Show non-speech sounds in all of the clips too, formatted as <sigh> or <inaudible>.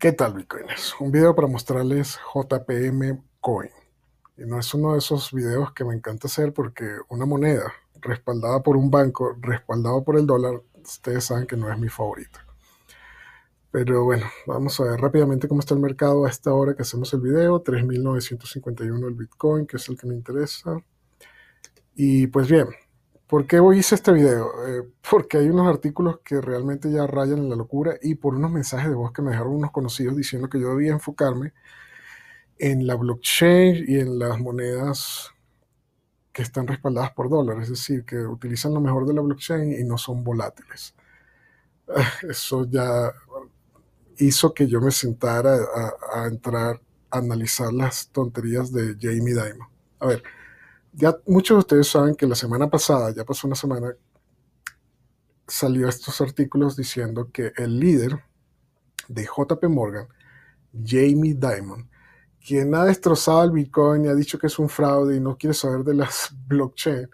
¿Qué tal Bitcoiners? Un video para mostrarles JPM Coin. Y no es uno de esos videos que me encanta hacer porque una moneda respaldada por un banco, respaldada por el dólar, ustedes saben que no es mi favorito. Pero bueno, vamos a ver rápidamente cómo está el mercado a esta hora que hacemos el video. 3.951 el Bitcoin, que es el que me interesa. Y pues bien, ¿Por qué hoy hice este video? Eh, porque hay unos artículos que realmente ya rayan en la locura y por unos mensajes de voz que me dejaron unos conocidos diciendo que yo debía enfocarme en la blockchain y en las monedas que están respaldadas por dólares, es decir, que utilizan lo mejor de la blockchain y no son volátiles. <laughs> Eso ya hizo que yo me sentara a, a entrar a analizar las tonterías de Jamie Dimon. A ver ya muchos de ustedes saben que la semana pasada, ya pasó una semana, salió estos artículos diciendo que el líder de JP Morgan, Jamie Dimon, quien ha destrozado el Bitcoin y ha dicho que es un fraude y no quiere saber de las <laughs> blockchain,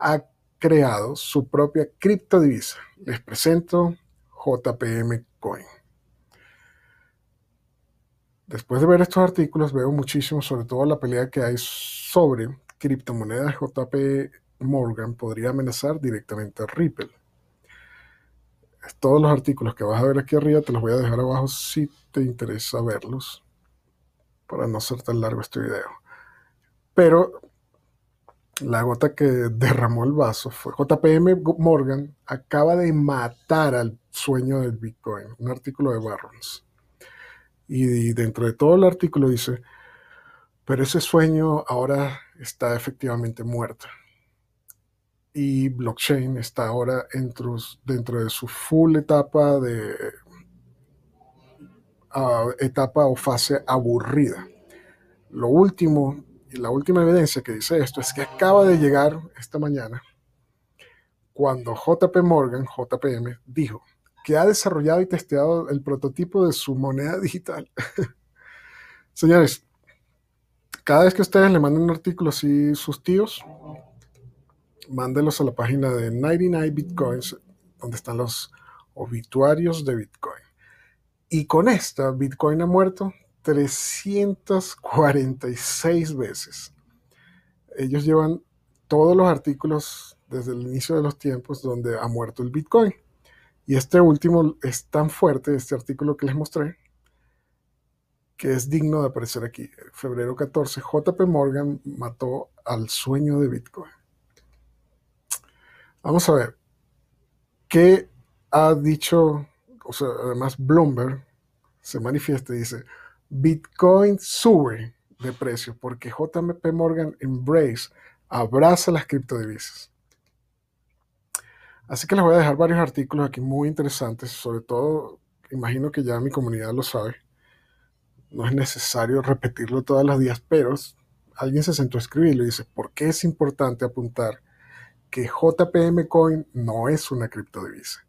ha creado su propia criptodivisa. Les presento JPM Coin. Después de ver estos artículos veo muchísimo, sobre todo la pelea que hay sobre criptomonedas JP Morgan podría amenazar directamente a Ripple. Todos los artículos que vas a ver aquí arriba te los voy a dejar abajo si te interesa verlos, para no ser tan largo este video. Pero la gota que derramó el vaso fue JPM Morgan acaba de matar al sueño del Bitcoin, un artículo de Barrons. Y dentro de todo el artículo dice, pero ese sueño ahora está efectivamente muerta. Y blockchain está ahora dentro, dentro de su full etapa de ah, etapa o fase aburrida. Lo último y la última evidencia que dice esto es que acaba de llegar esta mañana cuando JP Morgan, JPM, dijo que ha desarrollado y testeado el prototipo de su moneda digital. <laughs> Señores, cada vez que ustedes le manden un artículo así, sus tíos, mándelos a la página de 99 Bitcoins, donde están los obituarios de Bitcoin. Y con esta, Bitcoin ha muerto 346 veces. Ellos llevan todos los artículos desde el inicio de los tiempos donde ha muerto el Bitcoin. Y este último es tan fuerte, este artículo que les mostré, que es digno de aparecer aquí. Febrero 14, JP Morgan mató al sueño de Bitcoin. Vamos a ver, ¿qué ha dicho? además Bloomberg se manifiesta y dice, Bitcoin sube de precio porque JP Morgan Embrace abraza las criptodivisas. Así que les voy a dejar varios artículos aquí muy interesantes, sobre todo, imagino que ya mi comunidad lo sabe no es necesario repetirlo todos los días, pero alguien se sentó a escribirlo y dice, ¿por qué es importante apuntar que JPM Coin no es una criptodivisa?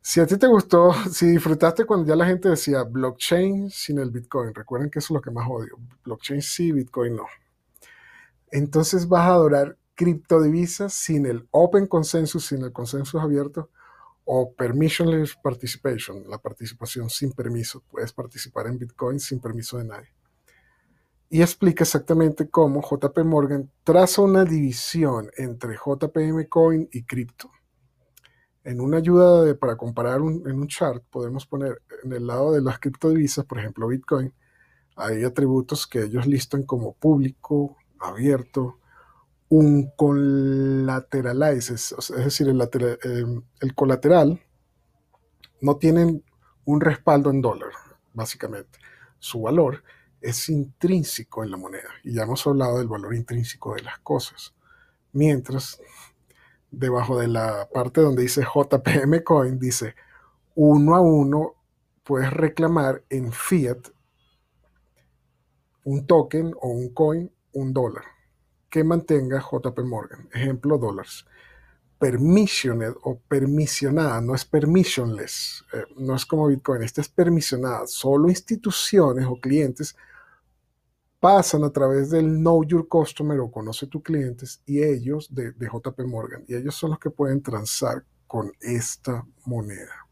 Si a ti te gustó, <laughs> si disfrutaste cuando ya la gente decía blockchain sin el Bitcoin, recuerden que eso es lo que más odio, blockchain sí, Bitcoin no. Entonces vas a adorar criptodivisas sin el open consensus, sin el consenso abierto, o permissionless participation, la participación sin permiso. Puedes participar en Bitcoin sin permiso de nadie. Y explica exactamente cómo JP Morgan traza una división entre JPM Coin y cripto. En una ayuda para comparar en un chart, podemos poner en el lado de las criptodivisas, por ejemplo Bitcoin, hay atributos que ellos listan como público, abierto, un collateralized es decir, el, eh, el colateral no tienen un respaldo en dólar, básicamente. Su valor es intrínseco en la moneda, y ya hemos hablado del valor intrínseco de las cosas. Mientras, debajo de la parte donde dice JPM Coin, dice uno a uno puedes reclamar en fiat un token o un coin, un dólar que mantenga JP Morgan, ejemplo dólares. Permissioned o permisionada, no es permissionless, eh, no es como Bitcoin, esta es permisionada. Solo instituciones o clientes pasan a través del Know Your Customer o Conoce Tus Clientes y ellos de, de JP Morgan, y ellos son los que pueden transar con esta moneda.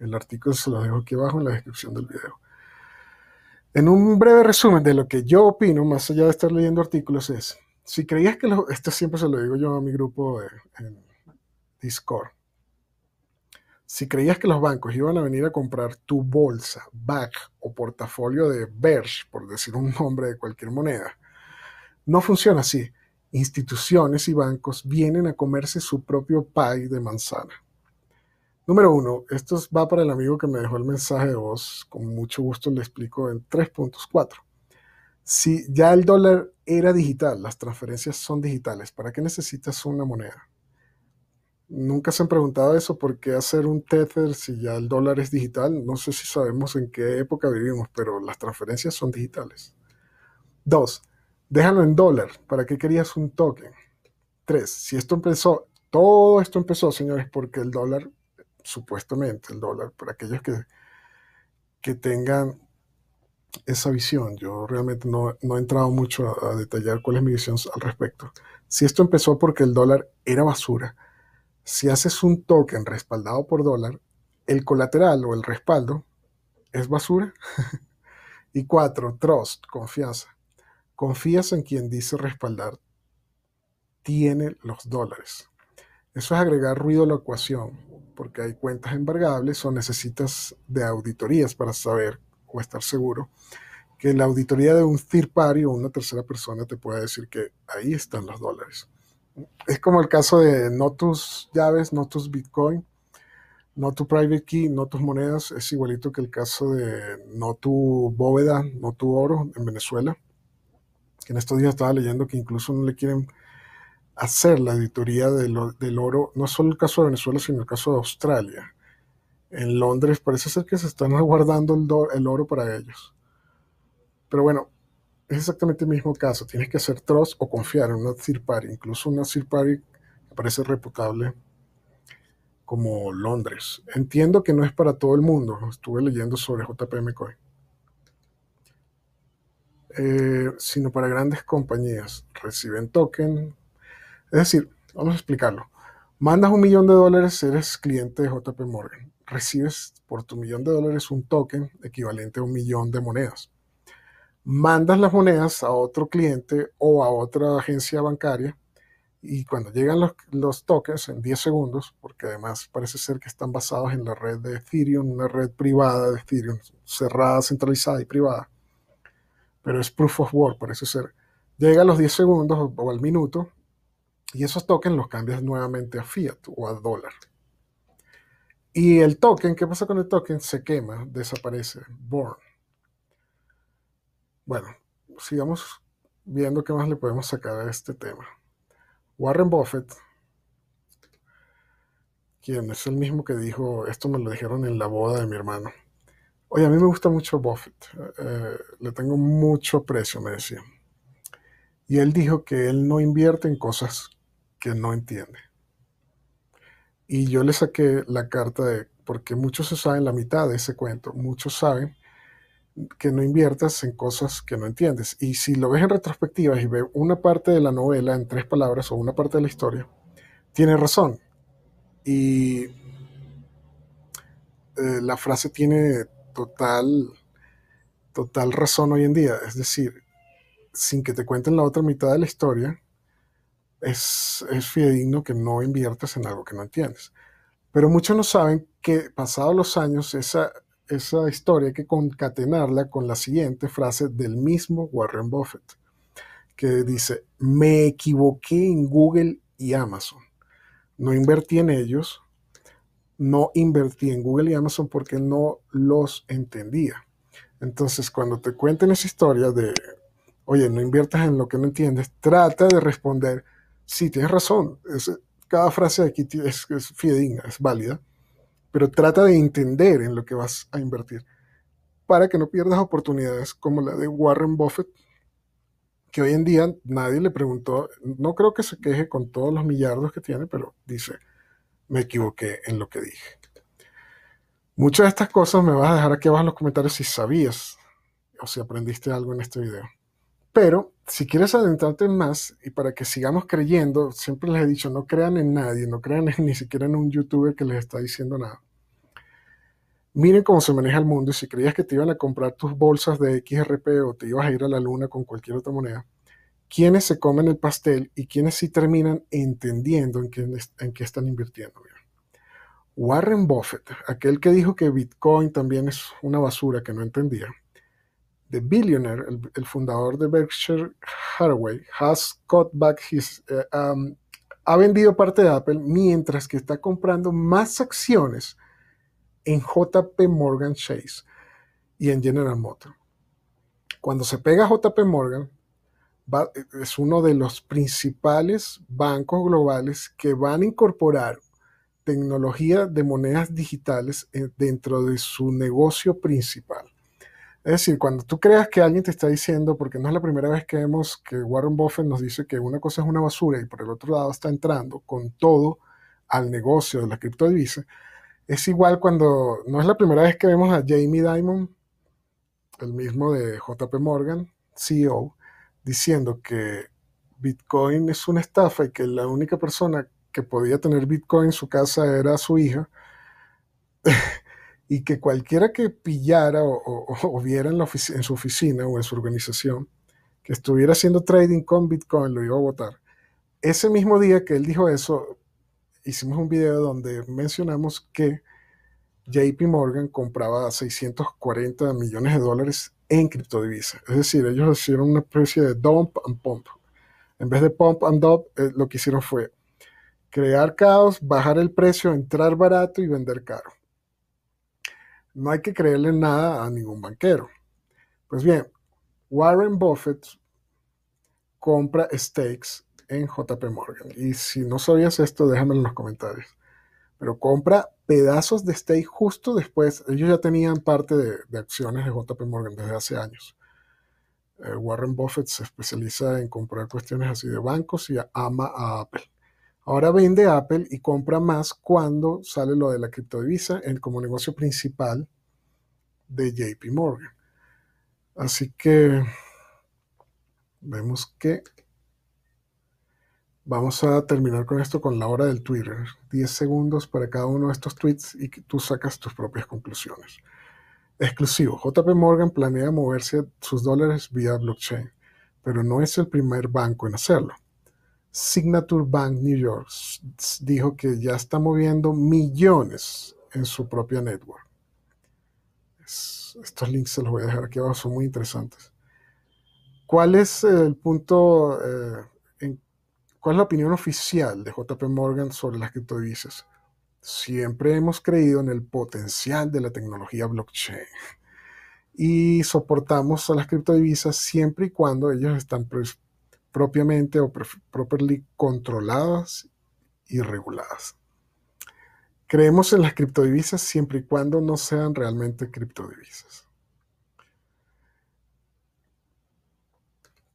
El artículo se lo dejo aquí abajo en la descripción del video. En un breve resumen de lo que yo opino, más allá de estar leyendo artículos, es, si creías que esto siempre se lo digo yo a mi grupo Discord, si creías que los bancos iban a venir a comprar tu bolsa, bag o portafolio de Berge, por decir un nombre de cualquier moneda, no funciona así. Instituciones y bancos vienen a comerse su propio pay de manzana. Número uno, esto va para el amigo que me dejó el mensaje de voz. Con mucho gusto le explico en 3.4. Si ya el dólar era digital, las transferencias son digitales, ¿para qué necesitas una moneda? Nunca se han preguntado eso, ¿por qué hacer un tether si ya el dólar es digital? No sé si sabemos en qué época vivimos, pero las transferencias son digitales. Dos, déjalo en dólar, ¿para qué querías un token? Tres, si esto empezó, todo esto empezó, señores, porque el dólar supuestamente el dólar, para aquellos que, que tengan esa visión. Yo realmente no, he entrado mucho a, detallar cuáles es mi al respecto. Si esto empezó porque el dólar era basura, si haces un token respaldado por dólar, el colateral o el respaldo es basura. <laughs> y cuatro, trust, confianza. Confías en quien dice respaldar tiene los dólares. Eso es agregar ruido a la ecuación, porque hay cuentas embargables o necesitas de auditorías para saber o estar seguro que la auditoría de un third party o una tercera persona te pueda decir que ahí están los dólares. Es como el caso de no tus llaves, no tus Bitcoin, no tu private key, no tus monedas. Es igualito que el caso de no tu bóveda, no tu oro en Venezuela. En estos días estaba leyendo que incluso no le quieren hacer la auditoría del, oro, no solo el caso de Venezuela, sino el caso de Australia. En Londres parece ser que se están <laughs> guardando el, oro para ellos. Pero bueno, es exactamente el mismo caso. Tienes que hacer trust o confiar en una third party, incluso una third party parece reputable como Londres. Entiendo que no es para todo el mundo. Estuve leyendo sobre JPM Coin. Eh, sino para grandes compañías. Reciben token, es decir, vamos a explicarlo. Mandas un millón de dólares, eres cliente de JP Morgan. Recibes por tu millón de dólares un token equivalente a un millón de monedas. Mandas las monedas a otro cliente o a otra agencia bancaria y cuando llegan los, tokens en 10 segundos, porque además parece ser que están basados en la red de Ethereum, una red privada de Ethereum, cerrada, centralizada y privada, pero es proof of work, parece ser. Llega a los 10 segundos o al minuto y esos tokens los cambias nuevamente a fiat o a dólar. Y el token, ¿qué pasa con el token? Se quema, desaparece, born. Bueno, sigamos viendo qué más le podemos sacar a este tema. Warren Buffett, quien es el mismo que dijo, esto me lo dijeron en la boda de mi hermano. Oye, a mí me gusta mucho Buffett, eh, le tengo mucho aprecio, me decía. Y él dijo que él no invierte en cosas que no entiende. Y yo le saqué la carta de, porque muchos se saben la mitad de ese cuento, muchos saben que no inviertas en cosas que no entiendes. Y si lo ves en retrospectiva y ve una parte de la novela en tres palabras o una parte de la historia, tiene razón. Y eh, la frase tiene total, total razón hoy en día. Es decir, sin que te cuenten la otra mitad de la historia, es, es fidedigno que no inviertas en algo que no entiendes. Pero muchos no saben que pasados los años esa, esa historia hay que concatenarla con la siguiente frase del mismo Warren Buffett, que dice, me equivoqué en Google y Amazon. No invertí en ellos, no invertí en Google y Amazon porque no los entendía. Entonces, cuando te cuenten esa historia de, oye, no inviertas en lo que no entiendes, trata de responder, sí, tienes razón, cada frase de aquí es, es fidedigna, es válida, pero trata de entender en lo que vas a invertir para que no pierdas oportunidades como la de Warren Buffett, que hoy en día nadie le preguntó, no creo que se queje con todos los millardos que tiene, pero dice, me equivoqué en lo que dije. Muchas de estas cosas me vas a dejar aquí abajo en los comentarios si sabías o si aprendiste algo en este video. Pero si quieres adentrarte más y para que sigamos creyendo, siempre les he dicho, no crean en nadie, no crean <laughs> ni siquiera en un youtuber que les está diciendo nada. Miren cómo se maneja el mundo y si creías que te iban a comprar tus bolsas de XRP o te ibas a ir a la luna con cualquier otra moneda, ¿quiénes se comen el pastel y quiénes sí terminan entendiendo en qué, están invirtiendo. Warren Buffett, aquel que dijo que Bitcoin también es una basura que no entendía, the billionaire, el, fundador de Berkshire Hathaway, has back eh, um, ha vendido parte de Apple mientras que está comprando más acciones en JP Morgan Chase y en General Motors. Cuando se pega JP Morgan, es uno de los principales bancos globales que van a incorporar tecnología de monedas digitales eh, dentro de su negocio principal. Es decir, cuando tú creas que alguien te está diciendo, porque no es la primera vez que vemos que Warren Buffett nos dice que una cosa es una basura y por el otro lado está entrando con todo al negocio de la criptodivisas, es igual cuando, no es la primera vez que vemos a Jamie Dimon, el mismo de JP Morgan, CEO, diciendo que Bitcoin es una estafa y que la única persona que podía tener Bitcoin en su casa era su hija. <laughs> y que cualquiera que pillara o, viera en, su oficina o en su organización que estuviera haciendo trading con Bitcoin lo iba a votar. Ese mismo día que él dijo eso, hicimos un video donde mencionamos que JP Morgan compraba 640 millones de dólares en criptodivisas. Es decir, ellos hicieron una especie de dump and pump. En vez de pump and dump, eh, lo que hicieron fue crear caos, bajar el precio, entrar barato y vender caro. No hay que creerle nada a ningún banquero. Pues bien, Warren Buffett compra stakes en JP Morgan. Y si no sabías esto, déjamelo en los comentarios. Pero compra pedazos de stake justo después. Ellos ya tenían parte de, acciones de JP Morgan desde hace años. Eh, Warren Buffett se especializa en comprar cuestiones así de bancos y ama a Apple. Ahora vende Apple y compra más cuando sale lo de la criptodivisa en, como negocio principal de JP Morgan. Así que vemos que vamos a terminar con esto con la hora del Twitter. 10 segundos para cada uno de estos tweets y tú sacas tus propias conclusiones. Exclusivo. JP Morgan planea moverse sus dólares vía blockchain, pero no es el primer banco en hacerlo. Signature Bank New York dijo que ya está moviendo millones en su propia network. estos links se los voy a dejar aquí abajo, son muy interesantes. ¿Cuál es el punto, eh, cuál es la opinión oficial de JP Morgan sobre las criptodivisas? Siempre hemos creído en el potencial de la tecnología blockchain y soportamos a las criptodivisas siempre y cuando ellos están propiamente o properly controladas y reguladas. Creemos en las criptodivisas siempre y cuando no sean realmente criptodivisas.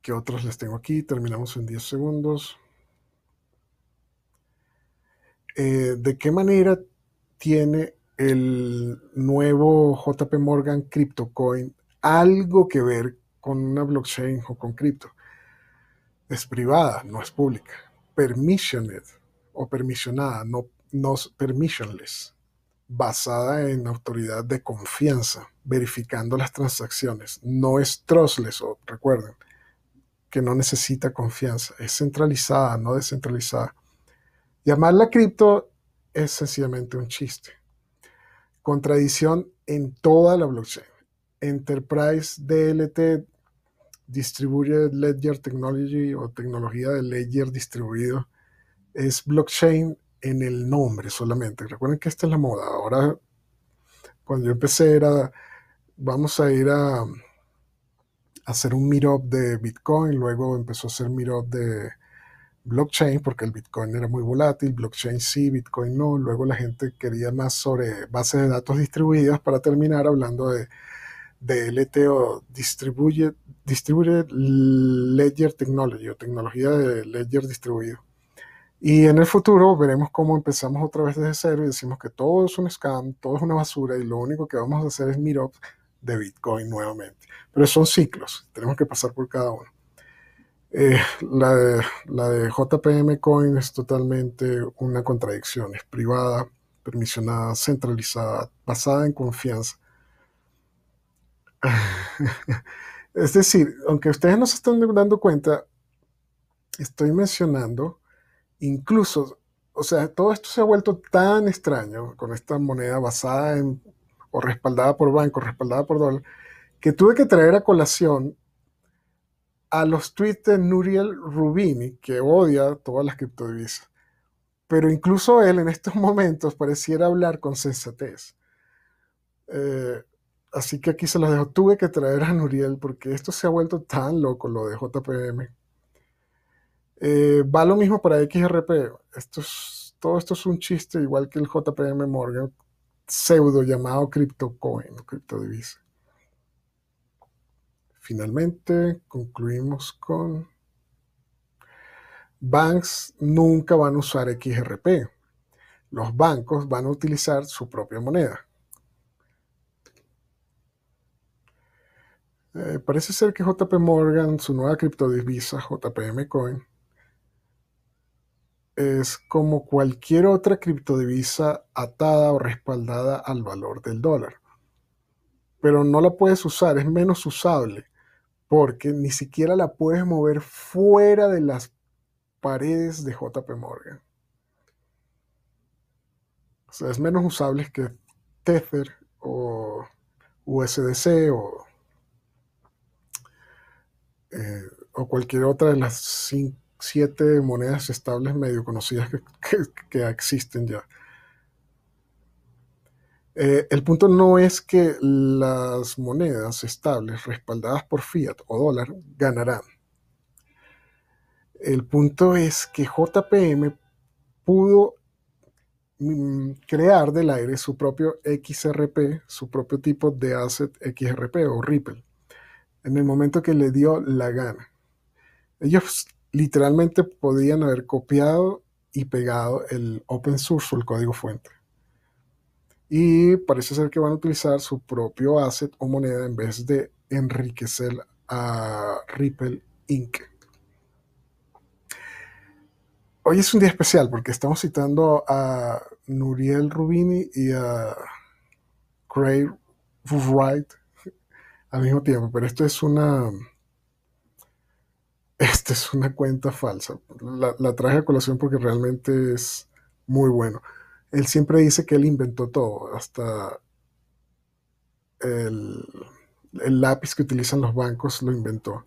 ¿Qué otras les tengo aquí? Terminamos en 10 segundos. Eh, ¿De qué manera tiene el nuevo JP Morgan CryptoCoin algo que ver con una blockchain o con cripto? es privada, no es pública. Permissioned o permisionada, no, permissionless, basada en autoridad de confianza, verificando las transacciones. No es trustless, o recuerden, que no necesita confianza. Es centralizada, no descentralizada. Llamarla cripto es sencillamente un chiste. Contradicción en toda la blockchain. Enterprise DLT distribuye Ledger Technology o tecnología de Ledger distribuido, es blockchain en el nombre solamente. Recuerden que esta es la moda. Ahora, cuando yo empecé era, vamos a ir a, hacer un meetup de Bitcoin, luego empezó a hacer meetup de blockchain, porque el Bitcoin era muy volátil, blockchain sí, Bitcoin no, luego la gente quería más sobre bases de datos distribuidas para terminar hablando de de o distribuye, distribuye Ledger Technology o tecnología de Ledger distribuido. Y en el futuro veremos cómo empezamos otra vez desde cero y decimos que todo es un scam, todo es una basura y lo único que vamos a hacer es mirar de Bitcoin nuevamente. Pero son ciclos, tenemos que pasar por cada uno. la, eh, la de JPM Coin es totalmente una contradicción, es privada, permisionada, centralizada, basada en confianza <laughs> es decir, aunque ustedes no se están dando cuenta, estoy mencionando incluso, o sea, todo esto se ha vuelto tan extraño con esta moneda basada en, o respaldada por banco, respaldada por dólar, que tuve que traer a colación a los tweets de Nuriel Rubini, que odia todas las criptodivisas. Pero incluso él en estos momentos pareciera hablar con sensatez. Eh, Así que aquí se los dejo. Tuve que traer a Nuriel porque esto se ha vuelto tan loco lo de JPM. Eh, va lo mismo para XRP. todo esto es un chiste, igual que el JPM Morgan, pseudo llamado CryptoCoin, criptodivisa. Finalmente concluimos con banks nunca van a usar XRP. Los bancos van a utilizar su propia moneda. Eh, parece ser que JP Morgan, su nueva criptodivisa, JPM Coin, es como cualquier otra criptodivisa atada o respaldada al valor del dólar. Pero no la puedes usar, es menos usable, porque ni siquiera la puedes mover fuera de las paredes de JP Morgan. O sea, es menos usable que Tether o USDC o eh, o cualquier otra de las siete monedas estables medio conocidas que, <laughs> existen ya. Eh, el punto no es que las monedas estables respaldadas por fiat o dólar ganarán. El punto es que JPM pudo mm, crear del aire su propio XRP, su propio tipo de asset XRP o Ripple en el momento que le dio la gana. Ellos literalmente podían haber copiado y pegado el open source o el código fuente. Y parece ser que van a utilizar su propio asset o moneda en vez de enriquecer a Ripple Inc. Hoy es un día especial porque estamos citando a Nuriel Rubini y a Craig Wright al mismo tiempo, pero esto es una... Esta es una cuenta falsa. La, traje a colación porque realmente es muy bueno. Él siempre dice que él inventó todo, hasta el, el, lápiz que utilizan los bancos lo inventó.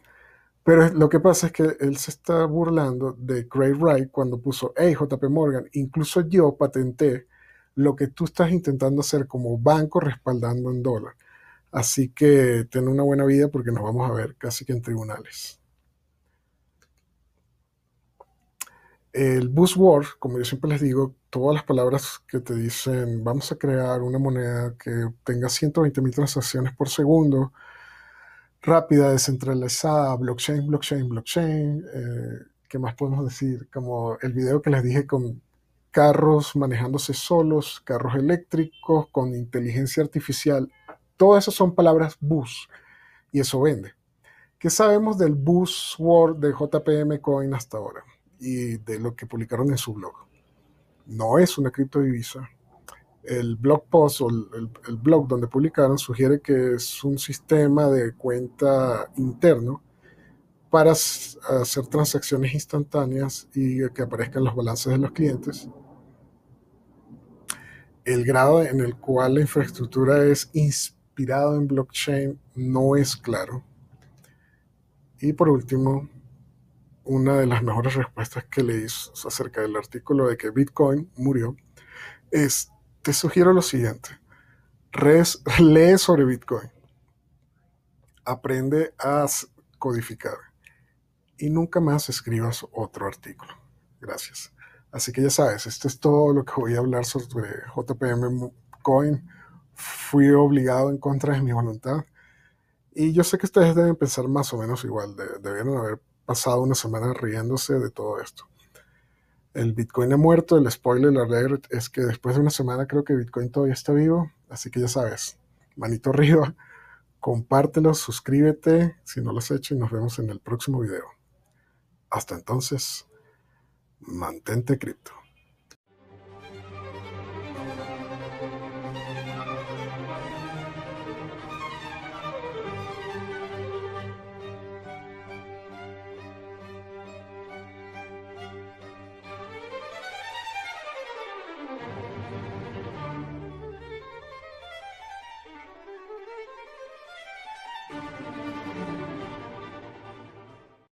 Pero lo que pasa es que él se está burlando de Craig Wright cuando puso, hey JP Morgan, incluso yo patenté lo que tú estás intentando hacer como banco respaldando en dólar. Así que ten una buena vida porque nos vamos a ver casi que en tribunales. El buzzword, como yo siempre les digo, todas las palabras que te dicen vamos a crear una moneda que tenga 120 mil transacciones por segundo, rápida, descentralizada, blockchain, blockchain, blockchain. Eh, ¿Qué más podemos decir? Como el video que les dije con carros manejándose solos, carros eléctricos, con inteligencia artificial Todas esas son palabras bus y eso vende. ¿Qué sabemos del word de JPM Coin hasta ahora y de lo que publicaron en su blog? No es una criptodivisa. El blog post o el, el blog donde publicaron sugiere que es un sistema de cuenta interno para hacer transacciones instantáneas y que aparezcan los balances de los clientes. El grado en el cual la infraestructura es inspirada tirado en blockchain no es claro. Y por último, una de las mejores respuestas que leí acerca del artículo de que Bitcoin murió es, te sugiero lo siguiente, res, lee sobre Bitcoin, aprende a codificar y nunca más escribas otro artículo. Gracias. Así que ya sabes, esto es todo lo que voy a hablar sobre JPM Coin fui obligado en contra de mi voluntad. Y yo sé que ustedes deben pensar más o menos igual, debieron haber pasado una semana riéndose de todo esto. El Bitcoin ha muerto, el spoiler red es que después de una semana creo que Bitcoin todavía está vivo, así que ya sabes, manito <laughs> arriba, compártelo, suscríbete si no lo has hecho y nos vemos en el próximo video. Hasta entonces, mantente cripto.